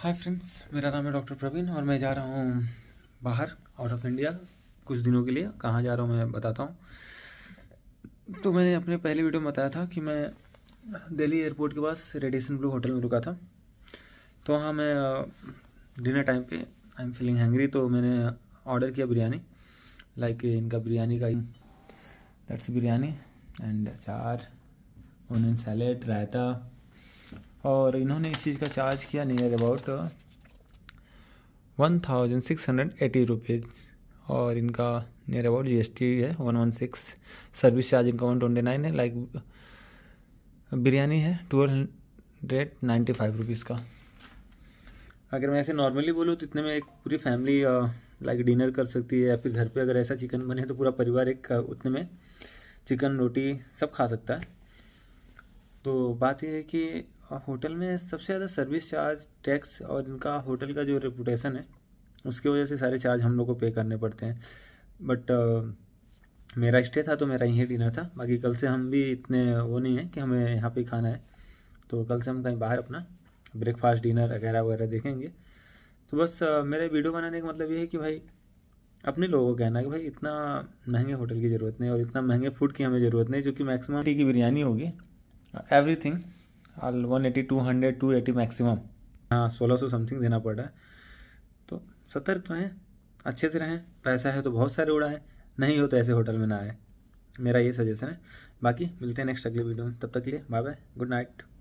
hi friends मेरा नाम है डॉक्टर प्रवीण और मैं जा रहा हूँ बाहर आउट ऑफ इंडिया कुछ दिनों के लिए कहाँ जा रहा हूँ मैं बताता हूँ तो मैंने अपने पहले वीडियो में बताया था कि मैं दिल्ली एयरपोर्ट के पास रेडिएशन ब्लू होटल में रुका था तो वहाँ मैं डिनर टाइम पे आई एम फीलिंग हैंगरी तो मैंने ऑर्डर किया बिरयानी लाइक इनका बिरयानी का दैट्स बिरयानी एंड अचार ओनियन सैलेड रायता और इन्होंने इस चीज़ का चार्ज किया near about one thousand six hundred eighty rupees और इनका नियर अबाउट जीएसटी है one one six service charge इनका वन ट्वेंटी नाइन है लाइक बिरयानी है twelve hundred ninety five rupees का अगर मैं ऐसे नॉर्मली बोलूँ तो इतने में एक पूरी फैमिली लाइक डिनर कर सकती है या फिर घर पे अगर ऐसा चिकन बने तो पूरा परिवार एक uh, उतने में चिकन रोटी सब खा सकता है तो बात यह है कि होटल में सबसे ज़्यादा सर्विस चार्ज टैक्स और इनका होटल का जो रेपुटेशन है उसकी वजह से सारे चार्ज हम लोग को पे करने पड़ते हैं बट uh, मेरा स्टे था तो मेरा यहीं डिनर था बाकी कल से हम भी इतने वो नहीं है कि हमें यहाँ पे खाना है तो कल से हम कहीं बाहर अपना ब्रेकफास्ट डिनर वगैरह वगैरह देखेंगे तो बस uh, मेरे वीडियो बनाने का मतलब ये है कि भाई अपने लोगों का कहना है कि भाई इतना महंगे होटल की ज़रूरत नहीं और इतना महंगे फूड की हमें ज़रूरत नहीं जो कि मैक्सिमम की बिरयानी होगी everything all one eighty two hundred two eighty maximum हाँ सोलह सौ समथिंग देना पड़ रहा है तो सतर्क रहें अच्छे से रहें पैसा है तो बहुत सारे उड़ाएं नहीं हो तो ऐसे होटल में ना आए मेरा ये सजेशन है बाकी मिलते हैं नेक्स्ट अगले वीडियो में तब तक के लिए बाय बाय गुड नाइट